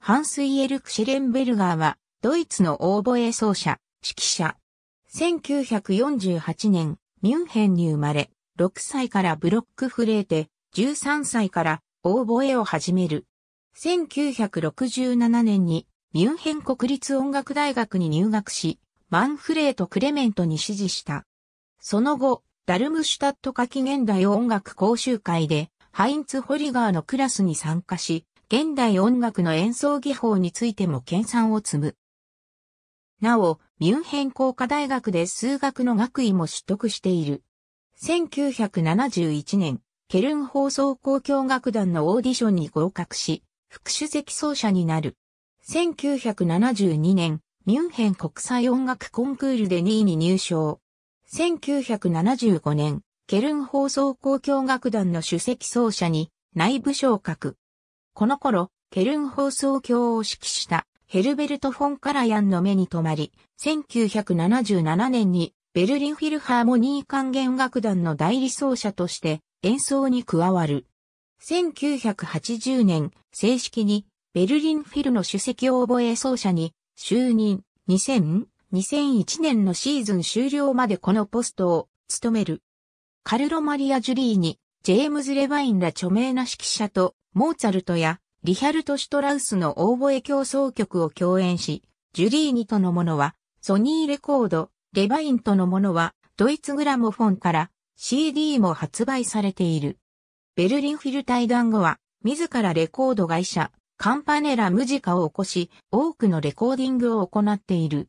ハンスイエル・クシェレンベルガーは、ドイツのオーボエ奏者、指揮者。1948年、ミュンヘンに生まれ、6歳からブロックフレーテ、13歳からオーボエを始める。1967年にミュンヘン国立音楽大学に入学し、マンフレート・クレメントに指示した。その後、ダルムシュタット夏季現代音楽講習会で、ハインツ・ホリガーのクラスに参加し、現代音楽の演奏技法についても研鑽を積む。なお、ミュンヘン工科大学で数学の学位も取得している。1971年、ケルン放送交響楽団のオーディションに合格し、副主席奏者になる。1972年、ミュンヘン国際音楽コンクールで2位に入賞。1975年、ケルン放送交響楽団の主席奏者に内部昇格。この頃、ケルン放送協を指揮したヘルベルト・フォン・カラヤンの目に留まり、1977年にベルリンフィルハーモニー管弦楽団の代理奏者として演奏に加わる。1980年、正式にベルリンフィルの主席を覚え奏者に就任2000、2001年のシーズン終了までこのポストを務める。カルロ・マリア・ジュリーに、ジェームズ・レヴァインら著名な指揮者とモーツァルトやリヒャルト・シュトラウスのオーボエ競争曲を共演し、ジュリーニとのものは、ソニーレコード、レバインとのものは、ドイツグラモフォンから CD も発売されている。ベルリンフィル対談後は、自らレコード会社、カンパネラ・ムジカを起こし、多くのレコーディングを行っている。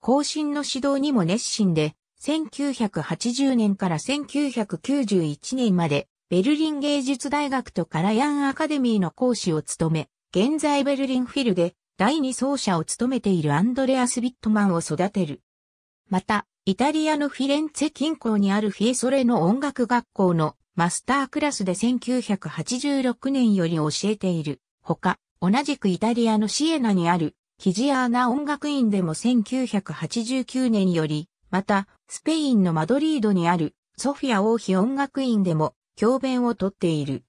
更新の指導にも熱心で、1980年から1991年までベルリン芸術大学とカラヤンアカデミーの講師を務め、現在ベルリンフィルで第二奏者を務めているアンドレアス・ビットマンを育てる。また、イタリアのフィレンツェ近郊にあるフィエソレの音楽学校のマスタークラスで1986年より教えている。ほか、同じくイタリアのシエナにあるキジアーナ音楽院でも1989年より、また、スペインのマドリードにあるソフィア王妃音楽院でも教鞭をとっている。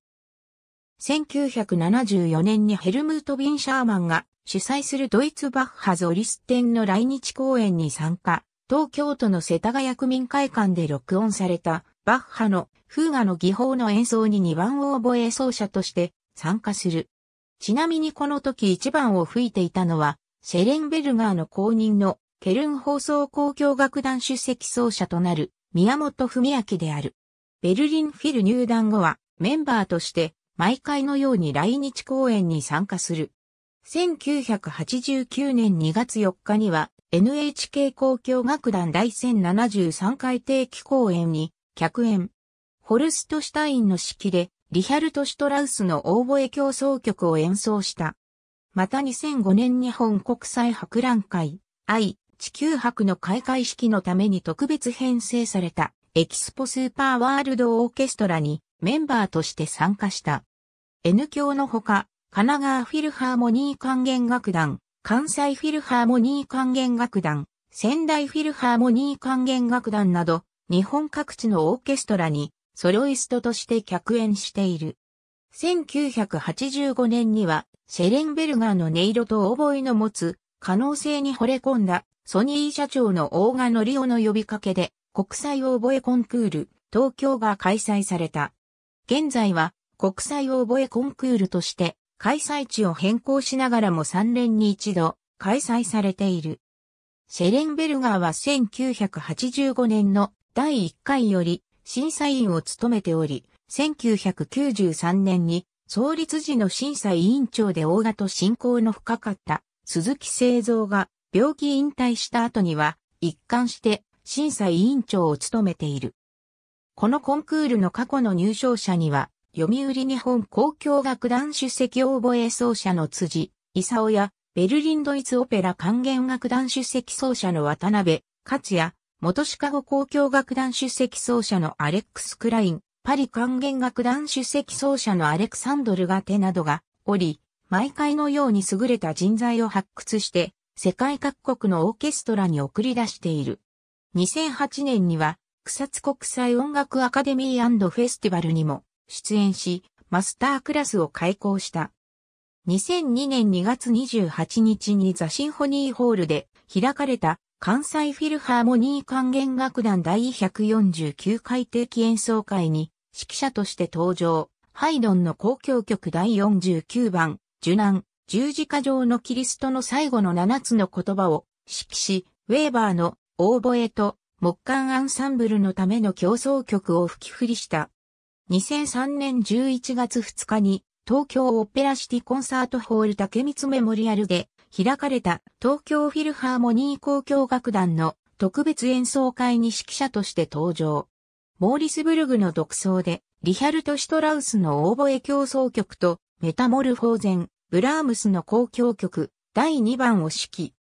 1974年にヘルムート・ビン・シャーマンが主催するドイツバッハゾリス展の来日公演に参加、東京都の世田谷区民会館で録音されたバッハのフーガの技法の演奏に2番を覚え奏者として参加する。ちなみにこの時1番を吹いていたのは、シェレンベルガーの公認のケルン放送交響楽団主席奏者となる宮本文明である。ベルリンフィル入団後はメンバーとして毎回のように来日公演に参加する。1989年2月4日には NHK 交響楽団第1073回定期公演に客演。ホルストシュタインの式でリヒャルト・シュトラウスのオーボエ争曲を演奏した。また2005年日本国際博覧会、愛、地球博の開会式のために特別編成されたエキスポスーパーワールドオーケストラにメンバーとして参加した。N 響のほか、神奈川フィルハーモニー管弦楽団、関西フィルハーモニー管弦楽団、仙台フィルハーモニー管弦楽団など、日本各地のオーケストラにソロイストとして客演している。1985年には、シェレンベルガーの音色と覚えの持つ可能性に惚れ込んだソニー社長の大賀ガのリオの呼びかけで国際オーボエコンクール東京が開催された。現在は国際オーボエコンクールとして開催地を変更しながらも3年に一度開催されている。シェレンベルガーは1985年の第1回より審査員を務めており、1993年に創立時の審査委員長で大型進行の深かった鈴木製造が病気引退した後には一貫して審査委員長を務めている。このコンクールの過去の入賞者には、読売日本交響楽団主席応募演奏者の辻、勲や、ベルリンドイツオペラ管弦楽団主席奏者の渡辺、勝也、元シカゴ交響楽団主席奏者のアレックス・クライン、パリ管弦楽団主席奏者のアレクサンドル・ガテなどがおり、毎回のように優れた人材を発掘して、世界各国のオーケストラに送り出している。2008年には、草津国際音楽アカデミーフェスティバルにも出演し、マスタークラスを開講した。2002年2月28日にザ・シンフォニーホールで開かれた関西フィルハーモニー管弦楽団第149回定期演奏会に指揮者として登場。ハイドンの公共曲第49番、受難、十字架上のキリストの最後の7つの言葉を指揮し、ウェーバーのオーボエと木管アンサンブルのための競争曲を吹き振りした。2003年11月2日に東京オペラシティコンサートホール竹光メモリアルで開かれた東京フィルハーモニー交響楽団の特別演奏会に指揮者として登場。モーリスブルグの独奏でリヒャルト・シュトラウスのオーボエ競争曲とメタモルフォーゼン、ブラームスの交響曲第2番を指揮。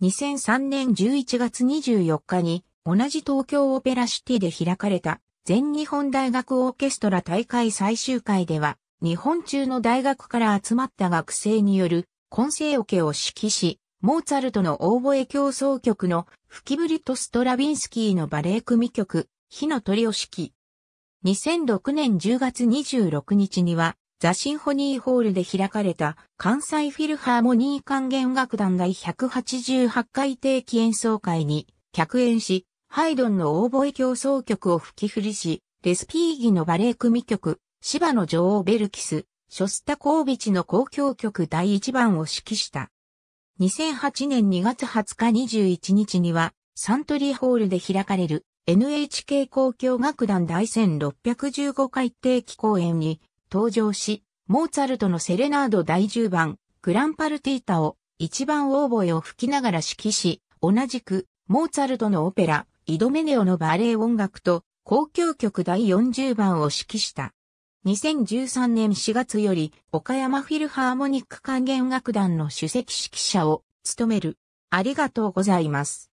2003年11月24日に同じ東京オペラシティで開かれた全日本大学オーケストラ大会最終回では日本中の大学から集まった学生による混成オケを指揮し、モーツァルトのオーボエ競争曲のフキブリット・ストラビンスキーのバレエ組曲、火の鳥を指揮。2006年10月26日にはザ・シンフォニーホールで開かれた関西フィルハーモニー管弦楽団第188回定期演奏会に客演し、ハイドンのオーボエ競争曲を吹き振りし、レスピーギのバレエ組曲、芝の女王ベルキス、ショスタコービチの公共曲第1番を指揮した。2008年2月20日21日には、サントリーホールで開かれる NHK 公共楽団第1615回定期公演に登場し、モーツァルトのセレナード第10番、グランパルティータを一番オーボエを吹きながら指揮し、同じく、モーツァルトのオペラ、イドメネオのバレエ音楽と、交響曲第40番を指揮した。2013年4月より、岡山フィルハーモニック管弦楽団の首席指揮者を務める。ありがとうございます。